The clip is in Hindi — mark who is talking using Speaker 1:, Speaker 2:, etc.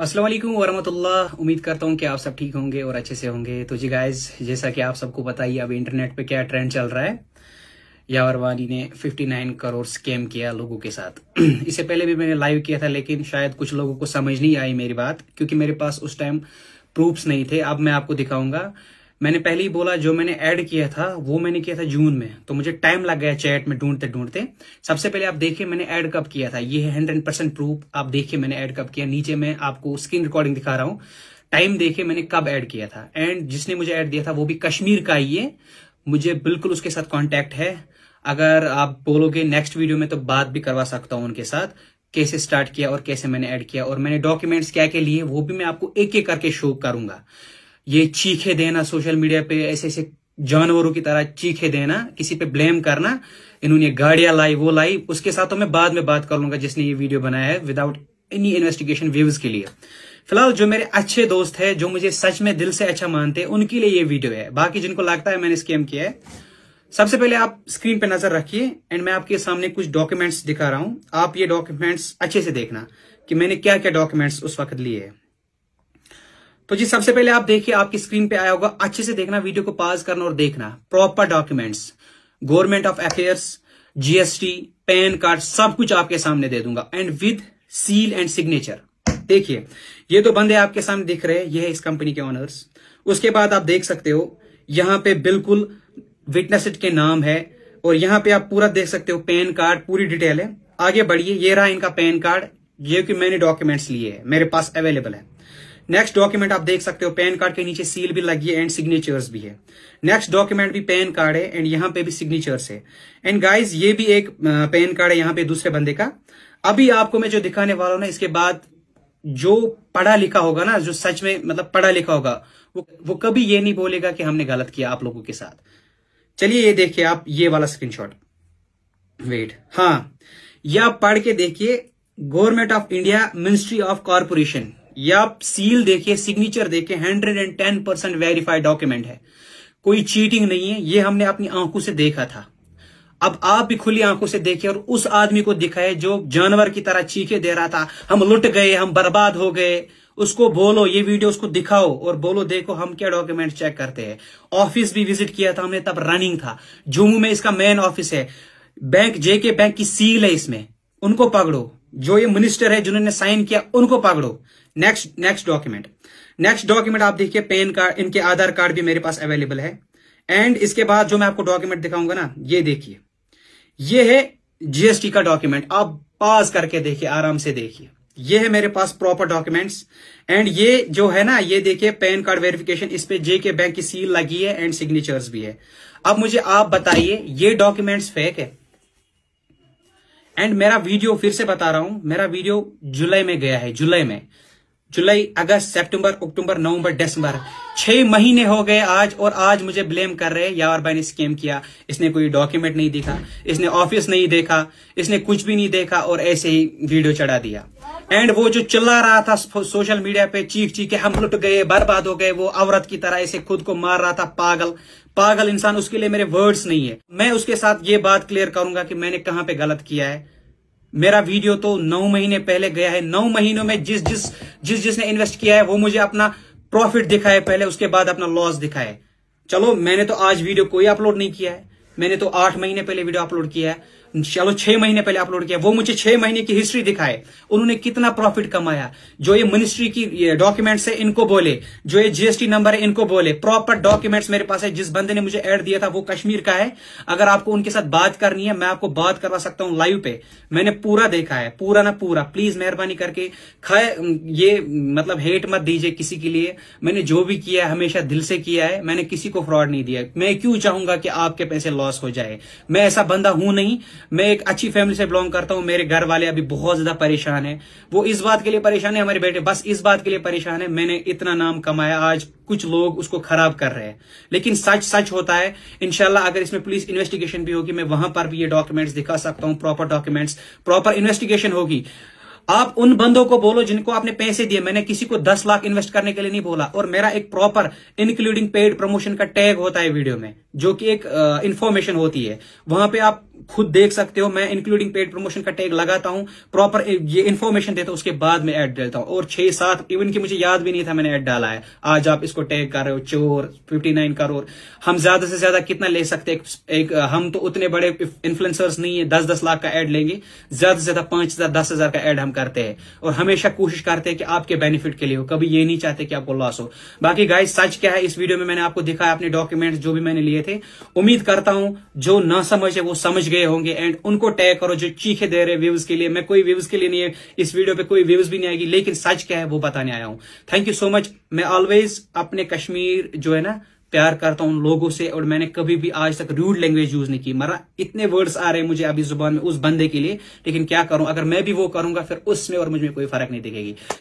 Speaker 1: असलम वरहमतुल्ला उम्मीद करता हूँ कि आप सब ठीक होंगे और अच्छे से होंगे तो जी गाइज जैसा कि आप सबको पता ही अब इंटरनेट पे क्या ट्रेंड चल रहा है यावर वाली ने 59 करोड़ स्कैम किया लोगों के साथ इससे पहले भी मैंने लाइव किया था लेकिन शायद कुछ लोगों को समझ नहीं आई मेरी बात क्योंकि मेरे पास उस टाइम प्रूफ्स नहीं थे अब मैं आपको दिखाऊंगा मैंने पहले ही बोला जो मैंने ऐड किया था वो मैंने किया था जून में तो मुझे टाइम लग गया चैट में ढूंढते ढूंढते सबसे पहले आप देखिए मैंने ऐड कब किया था ये है हंड्रेड परसेंट प्रूफ आप देखिए मैंने ऐड कब किया नीचे मैं आपको स्क्रीन रिकॉर्डिंग दिखा रहा हूं टाइम देखिए मैंने कब ऐड किया था एंड जिसने मुझे ऐड दिया था वो भी कश्मीर का ही है मुझे बिल्कुल उसके साथ कॉन्टेक्ट है अगर आप बोलोगे नेक्स्ट वीडियो में तो बात भी करवा सकता हूं उनके साथ कैसे स्टार्ट किया और कैसे मैंने ऐड किया और मैंने डॉक्यूमेंट्स क्या क्या लिए वो भी मैं आपको एक एक करके शो करूंगा ये चीखे देना सोशल मीडिया पे ऐसे ऐसे जानवरों की तरह चीखे देना किसी पे ब्लेम करना इन्होंने गाड़ियां लाई वो लाई उसके साथ तो मैं बाद में बात कर लूंगा जिसने ये वीडियो बनाया है विदाउट एनी इन्वेस्टिगेशन व्यूज के लिए फिलहाल जो मेरे अच्छे दोस्त है जो मुझे सच में दिल से अच्छा मानते हैं उनके लिए ये वीडियो है बाकी जिनको लगता है मैंने स्कैम किया है सबसे पहले आप स्क्रीन पे नजर रखिए एंड मैं आपके सामने कुछ डॉक्यूमेंट्स दिखा रहा हूं आप ये डॉक्यूमेंट्स अच्छे से देखना कि मैंने क्या क्या डॉक्यूमेंट्स उस वक्त लिए हैं तो जी सबसे पहले आप देखिए आपकी स्क्रीन पे आया होगा अच्छे से देखना वीडियो को पॉज करना और देखना proper documents government of affairs GST PAN card सब कुछ आपके सामने दे दूंगा and with seal and signature देखिए ये तो बंदे आपके सामने दिख रहे हैं ये है इस कंपनी के ऑनर्स उसके बाद आप देख सकते हो यहां पे बिल्कुल विटनेस के नाम है और यहाँ पे आप पूरा देख सकते हो पैन कार्ड पूरी डिटेल है आगे बढ़िए ये रहा इनका पैन कार्ड ये कि मैंने डॉक्यूमेंट्स लिए है मेरे पास अवेलेबल है नेक्स्ट डॉक्यूमेंट आप देख सकते हो पैन कार्ड के नीचे सील भी लगी है एंड सिग्नेचर्स भी है नेक्स्ट डॉक्यूमेंट भी पैन कार्ड है एंड यहाँ पे भी सिग्नेचर्स है एंड गाइज ये भी एक पैन कार्ड है यहाँ पे दूसरे बंदे का अभी आपको मैं जो दिखाने वाला हूं ना इसके बाद जो पढ़ा लिखा होगा ना जो सच में मतलब पढ़ा लिखा होगा वो वो कभी ये नहीं बोलेगा कि हमने गलत किया आप लोगों के साथ चलिए ये देखिए आप ये वाला स्क्रीनशॉट वेट हाँ यह पढ़ के देखिए government of India ministry of corporation या आप सील देखिए सिग्नेचर देखिए hundred and ten percent verified document है कोई चीटिंग नहीं है ये हमने अपनी आंखों से देखा था अब आप भी खुली आंखों से देखे और उस आदमी को दिखाए जो जानवर की तरह चीखे दे रहा था हम लुट गए हम बर्बाद हो गए उसको बोलो ये वीडियो उसको दिखाओ और बोलो देखो हम क्या डॉक्यूमेंट चेक करते हैं ऑफिस भी विजिट किया था हमने तब रनिंग था जम्मू में इसका मेन ऑफिस है बैंक जेके बैंक की सील है इसमें उनको पकड़ो जो ये मिनिस्टर है जिन्होंने साइन किया उनको पकड़ो next next document next document आप देखिए पेन कार्ड इनके आधार कार्ड भी मेरे पास अवेलेबल है एंड इसके बाद जो मैं आपको डॉक्यूमेंट दिखाऊंगा ना ये देखिए ये है जीएसटी का डॉक्यूमेंट आप पास करके देखिए आराम से देखिए ये है मेरे पास प्रॉपर डॉक्यूमेंट्स एंड ये जो है ना ये देखिए पैन कार्ड वेरिफिकेशन इस पे जेके बैंक की सील लगी है एंड सिग्नेचर्स भी है अब मुझे आप बताइए ये डॉक्यूमेंट्स फेक है एंड मेरा वीडियो फिर से बता रहा हूं मेरा वीडियो जुलाई में गया है जुलाई में जुलाई अगस्त सितंबर अक्टूबर नवंबर दिसंबर छह महीने हो गए आज और आज मुझे ब्लेम कर रहे यार भाई ने स्कैम किया इसने कोई डॉक्यूमेंट नहीं देखा इसने ऑफिस नहीं देखा इसने कुछ भी नहीं देखा और ऐसे ही वीडियो चढ़ा दिया एंड वो जो चिल्ला रहा था सोशल मीडिया पे चीख चीख के हम लुट गए बर्बाद हो गए वो औरत की तरह ऐसे खुद को मार रहा था पागल पागल इंसान उसके लिए मेरे वर्ड्स नहीं है मैं उसके साथ ये बात क्लियर करूंगा कि मैंने कहां पे गलत किया है मेरा वीडियो तो नौ महीने पहले गया है नौ महीनों में जिस जिस जिस जिसने इन्वेस्ट किया है वो मुझे अपना प्रॉफिट दिखाए पहले उसके बाद अपना लॉस दिखाए चलो मैंने तो आज वीडियो कोई अपलोड नहीं किया है मैंने तो आठ महीने पहले वीडियो अपलोड किया है चलो छह महीने पहले अपलोड किया वो मुझे छह महीने की हिस्ट्री दिखाए उन्होंने कितना प्रॉफिट कमाया जो ये मिनिस्ट्री की डॉक्यूमेंट्स है इनको बोले जो ये जीएसटी नंबर है इनको बोले प्रॉपर डॉक्यूमेंट्स मेरे पास है जिस बंदे ने मुझे एड दिया था वो कश्मीर का है अगर आपको उनके साथ बात करनी है मैं आपको बात करवा सकता हूं लाइव पे मैंने पूरा देखा है पूरा ना पूरा प्लीज मेहरबानी करके खाए ये मतलब हेट मत दीजिए किसी के लिए मैंने जो भी किया है हमेशा दिल से किया है मैंने किसी को फ्रॉड नहीं दिया मैं क्यों चाहूंगा कि आपके पैसे लॉस हो जाए मैं ऐसा बंदा हूं नहीं मैं एक अच्छी फैमिली से बिलोंग करता हूँ मेरे घर वाले अभी बहुत ज्यादा परेशान है वो इस बात के लिए परेशान है हमारे बेटे बस इस बात के लिए परेशान है मैंने इतना नाम कमाया आज कुछ लोग उसको खराब कर रहे हैं लेकिन सच सच होता है इनशाला अगर इसमें पुलिस इन्वेस्टिगेशन भी होगी मैं वहां पर भी ये डॉक्यूमेंट्स दिखा सकता हूँ प्रॉपर डॉक्यूमेंट्स प्रॉपर इन्वेस्टिगेशन होगी आप उन बंदों को बोलो जिनको आपने पैसे दिए मैंने किसी को दस लाख इन्वेस्ट करने के लिए नहीं बोला और मेरा एक प्रॉपर इंक्लूडिंग पेड प्रमोशन का टैग होता है वीडियो में जो कि एक इंफॉर्मेशन होती है वहां पे आप खुद देख सकते हो मैं इंक्लूडिंग पेड प्रमोशन का टैग लगाता हूं प्रॉपर ये इन्फॉर्मेशन देता हूं उसके बाद में एड डालता हूं और छह सात इवन की मुझे याद भी नहीं था मैंने एड डाला है आज आप इसको टैग कर रहे हो चोर फिफ्टी नाइन करोड़ हम ज्यादा से ज्यादा कितना ले सकते एक, एक हम तो उतने बड़े इन्फ्लुएंसर्स नहीं है दस दस लाख का एड लेंगे ज्यादा से ज्यादा पांच हजार दस हजार का एड हम करते हैं और हमेशा कोशिश करते हैं कि आपके बेनिफिट के लिए हो कभी ये नहीं चाहते कि आपको लॉस हो बाकी गाइस सच क्या है इस वीडियो में मैंने आपको दिखाया अपने डॉक्यूमेंट्स जो भी मैंने लिए थे उम्मीद करता हूं जो न समझ है वो समझ गए होंगे एंड उनको टैग करो जो चीखे दे रहे व्यूज के लिए मैं कोई व्यूज के लिए नहीं इस वीडियो पे कोई व्यूज भी नहीं आएगी लेकिन सच क्या है वो बताने आया हूं थैंक यू सो मच मैं ऑलवेज अपने कश्मीर जो है ना प्यार करता हूं उन लोगों से और मैंने कभी भी आज तक रूड लैंग्वेज यूज नहीं की मरा इतने वर्ड्स आ रहे हैं मुझे अभी जुबान में उस बंदे के लिए लेकिन क्या करूं अगर मैं भी वो करूंगा फिर उसमें और मुझे कोई फर्क नहीं दिखेगी